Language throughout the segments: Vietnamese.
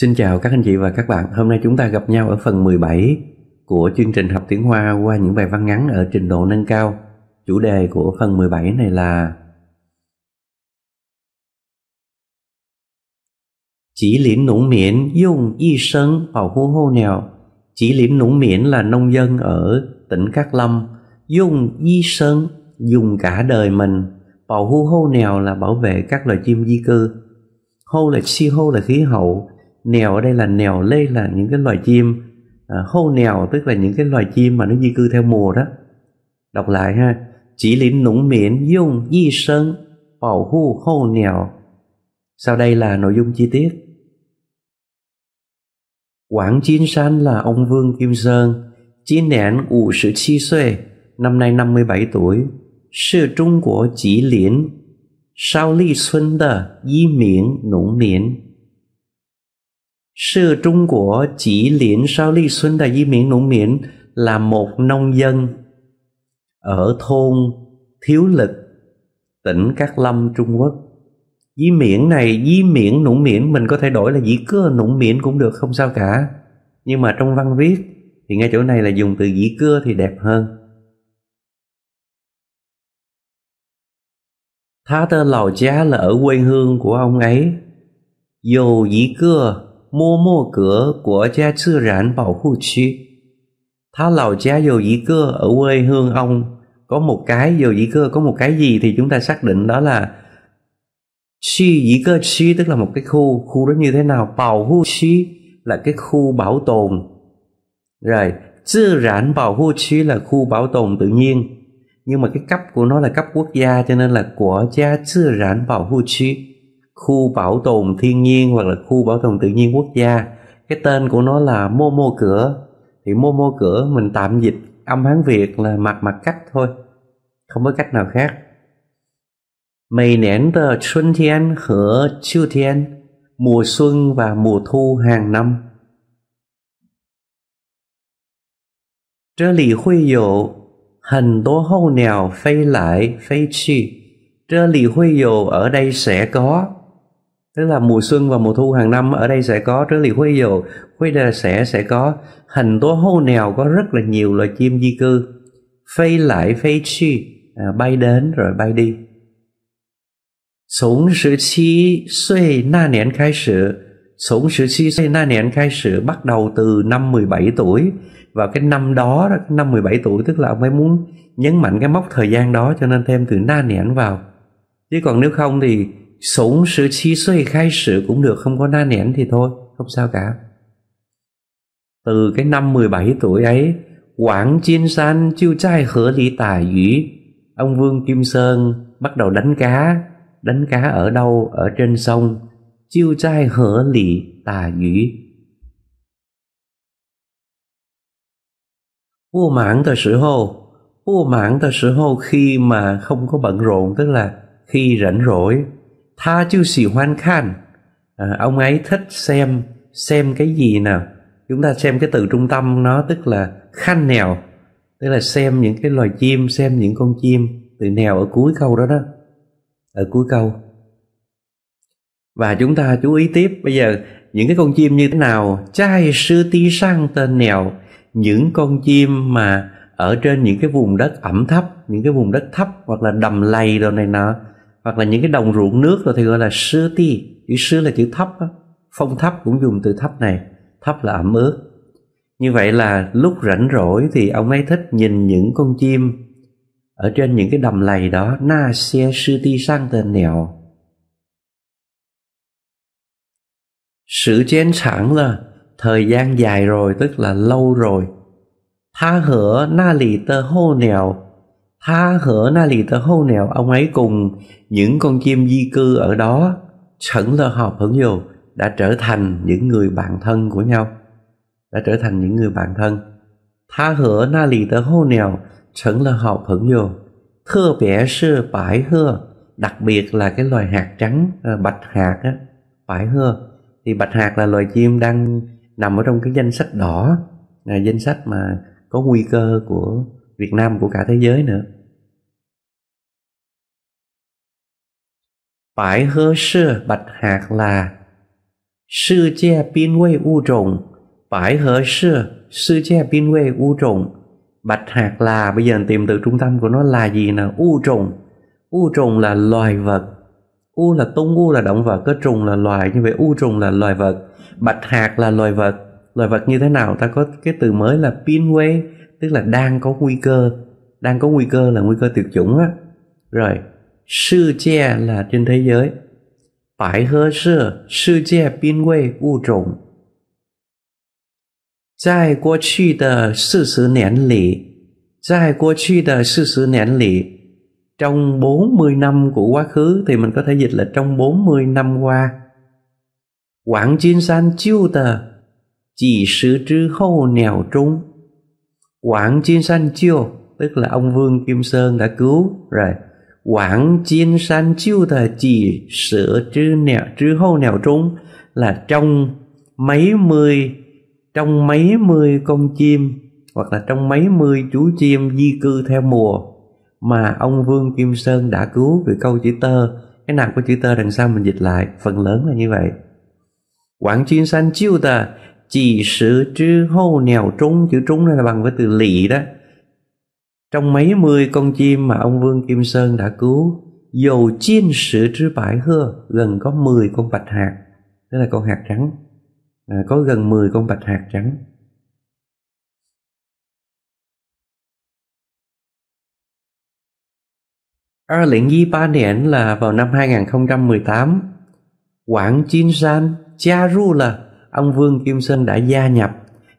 Xin chào các anh chị và các bạn. Hôm nay chúng ta gặp nhau ở phần 17 của chương trình học tiếng Hoa qua những bài văn ngắn ở trình độ nâng cao. Chủ đề của phần 17 này là Chỉ lĩnh nũng miễn dùng y sân bảo hô hô nghèo. Chỉ lĩnh nũng miễn là nông dân ở tỉnh Cát Lâm. Dùng y sân dùng cả đời mình. Bảo hô hô nghèo là bảo vệ các loài chim di cư. Hô là si hô là khí hậu, nèo ở đây là nèo lê là những cái loài chim à, hâu nèo tức là những cái loài chim mà nó di cư theo mùa đó đọc lại ha chỉ lính nũng miễn dùng di sơn bảo hu hâu nèo sau đây là nội dung chi tiết Quảng Chiến San là ông Vương Kim Sơn, chiến nén ủ sự chi xuê, năm nay 57 tuổi, sư Trung Quốc chỉ liễn, sao ly xuân đờ, di miễn, nũng miễn, 是中国吉林 sau Ly Xuân Đại Di Miễn Nũng Miễn là một nông dân ở thôn Thiếu Lực, tỉnh Cát Lâm, Trung Quốc. Di Miễn này, Di Miễn Nũng Miễn mình có thể đổi là Dĩ Cưa Nũng Miễn cũng được không sao cả. Nhưng mà trong văn viết thì ngay chỗ này là dùng từ Dĩ Cưa thì đẹp hơn. Tha tơ lầu chá là ở quê hương của ông ấy. Dù Dĩ Cưa 默默阁国家自然保护区。他老家 dầu dĩ cơ ở quê hương ông có một cái dầu dĩ cơ có một cái gì thì chúng ta xác định đó là chi gì cơ chi tức là một cái khu khu đó như thế nào bảo hộ chi là cái khu bảo tồn rồi tự rãn bảo hộ chi là khu bảo tồn tự nhiên nhưng mà cái cấp của nó là cấp quốc gia cho nên là của gia tự rãn bảo hộ chi khu bảo tồn thiên nhiên hoặc là khu bảo tồn tự nhiên quốc gia cái tên của nó là Momo cửa thì Momo cửa mình tạm dịch âm Hán Việt là mặt mặt cách thôi không có cách nào khác Mấy nén tờ xuân thiên hở chiêu thiên mùa xuân và mùa thu hàng năm lại 这里会有很多候鸟飞来飞去。这里会有 ở đây sẽ có tức là mùa xuân và mùa thu hàng năm ở đây sẽ có trớ lì khuấy dầu khuấy đà sẽ sẽ có hình tố hô nèo có rất là nhiều loài chim di cư phay lại phay chi à, bay đến rồi bay đi sống sự chi xuê na nén khai sự sống sự chi xuê na nén khai sự bắt đầu từ năm 17 tuổi và cái năm đó năm 17 tuổi tức là ông ấy muốn nhấn mạnh cái mốc thời gian đó cho nên thêm từ na nén vào chứ còn nếu không thì sống 17岁开始 cũng được không có na nén thì thôi không sao cả từ cái năm 17 tuổi ấy Quảng Chiên San Chiêu Trai Hở Lý Tả Dĩ Ông Vương Kim Sơn bắt đầu đánh cá Đánh cá ở đâu? Ở trên sông Chiêu Trai Hở Lý Tả Dĩ Vô mãn tờ sự hô Vô mãn tờ sự hô khi mà không có bận rộn Tức là khi rảnh rỗi tha chư sĩ hoan khan à, ông ấy thích xem xem cái gì nào chúng ta xem cái từ trung tâm nó tức là khan nèo tức là xem những cái loài chim xem những con chim từ nèo ở cuối câu đó đó ở cuối câu và chúng ta chú ý tiếp bây giờ những cái con chim như thế nào trai sư tí sang tên nèo những con chim mà ở trên những cái vùng đất ẩm thấp những cái vùng đất thấp hoặc là đầm lầy đồ này nọ hoặc là những cái đồng ruộng nước rồi thì gọi là sư ti chữ sư là chữ thấp đó. phong thấp cũng dùng từ thấp này thấp là ẩm ướt như vậy là lúc rảnh rỗi thì ông ấy thích nhìn những con chim ở trên những cái đầm lầy đó na xe sư ti sang tên nẻo sự chén sẵn là thời gian dài rồi tức là lâu rồi tha hở na lì tơ hô nẻo tha hở na lì tờ hô nèo ông ấy cùng những con chim di cư ở đó sẵn lơ họp hưởng dù đã trở thành những người bạn thân của nhau đã trở thành những người bạn thân tha hở na lì tờ hô nèo sẵn lơ họp hưởng dù thơ bẻ sư bãi hưa đặc biệt là cái loài hạt trắng ờ, bạch hạt á bãi hưa thì bạch hạt là loài chim đang nằm ở trong cái danh sách đỏ là danh sách mà có nguy cơ của Việt Nam của cả thế giới nữa Bãi hơ sư bạch hạt là Sư gia biên quê u trùng Bãi hơ sư Sư gia biên quê u trùng Bạch hạt là Bây giờ tìm từ trung tâm của nó là gì nè U trùng U trùng là loài vật U là tung u là động vật Có trùng là loài Như vậy u trùng là loài vật Bạch hạt là loài vật Loài vật như thế nào Ta có cái từ mới là pinway tức là đang có nguy cơ đang có nguy cơ là nguy cơ tuyệt chủng á rồi che là trên thế giới phải hơ sư sư 界边位物种在过去的四十年里在过去的四十年里 trong 40 năm của quá khứ thì mình có thể dịch là trong 40 năm qua. Quảng Chiên San chiêu tờ chỉ sứ trư hâu nèo trung Quảng Chiên San Chiêu tức là ông Vương Kim Sơn đã cứu rồi Quảng Chiên San Chiêu thì chỉ sửa trư nẻo trư hô nẻo trung là trong mấy mươi trong mấy mươi con chim hoặc là trong mấy mươi chú chim di cư theo mùa mà ông Vương Kim Sơn đã cứu vì câu chữ tơ cái nào có chữ tơ đằng sau mình dịch lại phần lớn là như vậy Quảng Chiên San Chiêu tờ chỉ sử trư hô nèo trúng chữ trúng đây là bằng với từ lỵ đó trong mấy mươi con chim mà ông Vương Kim Sơn đã cứu dầu chiên sử trư bãi hưa gần có 10 con bạch hạt tức là con hạt trắng à, có gần 10 con bạch hạt trắng Er lĩnh Di Ba Điển là vào năm 2018 Quảng Chin San Chia Ru là ông Vương Kim Sơn đã gia nhập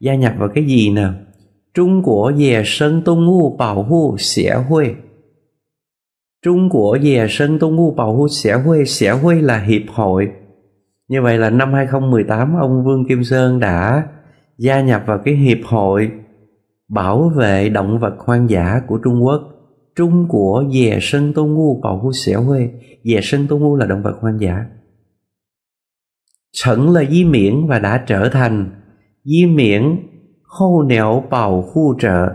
gia nhập vào cái gì nè Trung Quốc về sân tông ngu bảo hộ xã hội Trung Quốc về sân tông ngu bảo hộ xã hội xã hội là hiệp hội như vậy là năm 2018 ông Vương Kim Sơn đã gia nhập vào cái hiệp hội bảo vệ động vật hoang dã của Trung Quốc Trung của về sân tôn ngu bảo hộ xã hội về sân tôn ngu là động vật hoang dã Sẵn là Di Miễn và đã trở thành Di Miễn khô nẻo bầu khu trợ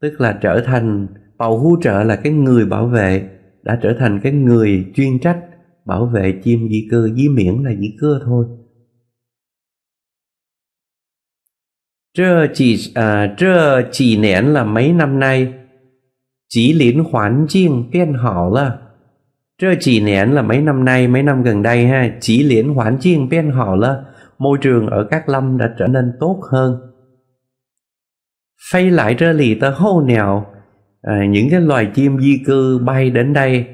tức là trở thành bảo khu trợ là cái người bảo vệ đã trở thành cái người chuyên trách bảo vệ chim di cư di miễn là di cư thôi. Trơ chỉ à, trơ chỉ nén là mấy năm nay, chỉ lín khoán chiêng tiên hảo là 这几年 là mấy năm nay, mấy năm gần đây ha, chỉ liên hoãn chiên bên họ là môi trường ở các lâm đã trở nên tốt hơn. Phay lại trở lì tờ hô nèo, à, những cái loài chim di cư bay đến đây,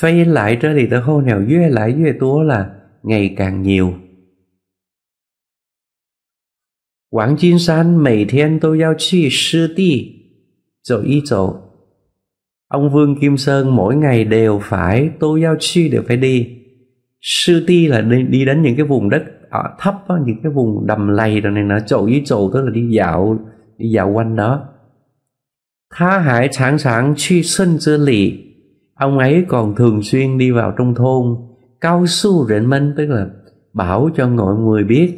phay lại trở lại tờ hô nèo duyê lại duyê túa là ngày càng nhiều. Quảng Chiên San, mỗi thiên đều 要去湿地走一走。Ông Vương Kim Sơn mỗi ngày đều phải Tô Giao Chi đều phải đi Sư Ti là đi, đi đến những cái vùng đất ở thấp đó, những cái vùng đầm lầy rồi này nó chỗ với chỗ tức là đi dạo đi dạo quanh đó Tha Hải sẵn sàng truy sinh chữa lý Ông ấy còn thường xuyên đi vào trong thôn Cao su rện minh tức là bảo cho mọi người biết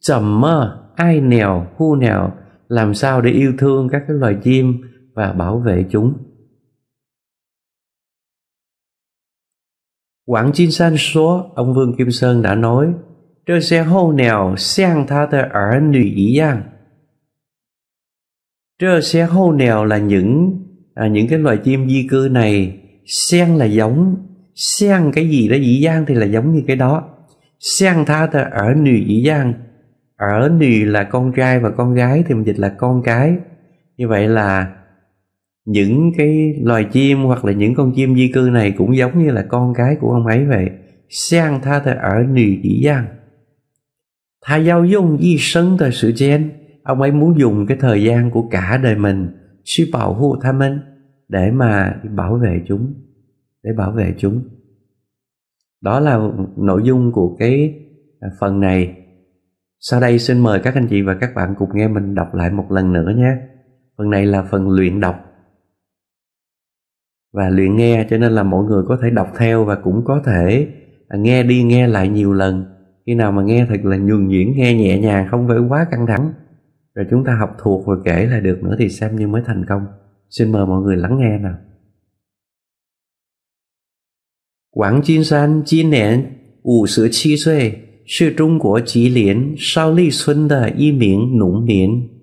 trầm mơ ai nèo khu nào làm sao để yêu thương các cái loài chim và bảo vệ chúng Quảng Jin San số, ông Vương Kim Sơn đã nói, Trơ xe hô nèo sang tha tờ ở nữ ý giang. Trơ xe hô nèo là những à, những cái loài chim di cư này, sen là giống, sen cái gì đó dĩ giang thì là giống như cái đó. Sen tha tờ ở nữ dĩ giang, ở nữ là con trai và con gái thì mình dịch là con cái. Như vậy là những cái loài chim hoặc là những con chim di cư này cũng giống như là con cái của ông ấy vậy sang tha ta ở nì dĩ giang tha giao dung di sân thời sự chen ông ấy muốn dùng cái thời gian của cả đời mình sư bảo hộ tha minh để mà bảo vệ chúng để bảo vệ chúng đó là nội dung của cái phần này sau đây xin mời các anh chị và các bạn cùng nghe mình đọc lại một lần nữa nhé phần này là phần luyện đọc và luyện nghe cho nên là mọi người có thể đọc theo và cũng có thể à, nghe đi nghe lại nhiều lần khi nào mà nghe thật là nhường nhuyễn nghe nhẹ nhàng không phải quá căng thẳng rồi chúng ta học thuộc rồi kể lại được nữa thì xem như mới thành công xin mời mọi người lắng nghe nào Quảng Kim San 今年五十七岁，是中国吉林邵力村的一名农民。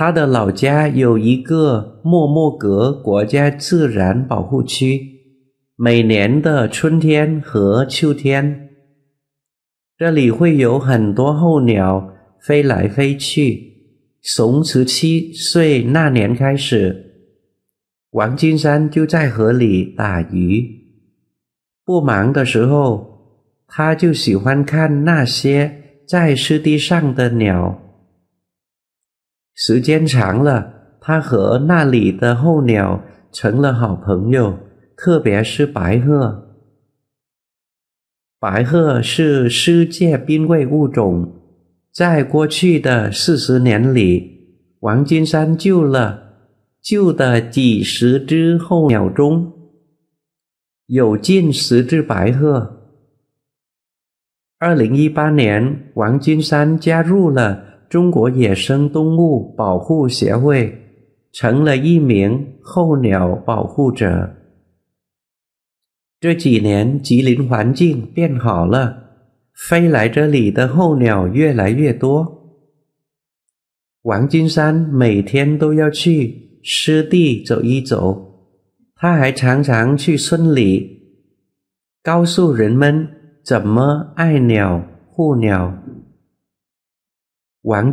他的老家有一个莫莫格国家自然保护区，每年的春天和秋天，这里会有很多候鸟飞来飞去。从十七岁那年开始，王金山就在河里打鱼。不忙的时候，他就喜欢看那些在湿地上的鸟。时间长了，他和那里的候鸟成了好朋友，特别是白鹤。白鹤是世界濒危物种，在过去的四十年里，王金山救了救的几十只候鸟中，有近十只白鹤。二零一八年，王金山加入了。中国野生动物保护协会成了一名候鸟保护者。这几年，吉林环境变好了，飞来这里的候鸟越来越多。王金山每天都要去湿地走一走，他还常常去村里，告诉人们怎么爱鸟护鸟。Và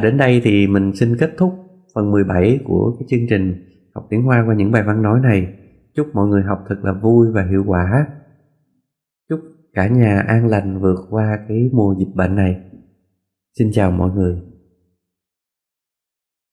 đến đây thì mình xin kết thúc phần 17 của cái chương trình học tiếng Hoa qua những bài văn nói này. Chúc mọi người học thật là vui và hiệu quả. Chúc cả nhà an lành vượt qua cái mùa dịch bệnh này. Xin chào mọi người.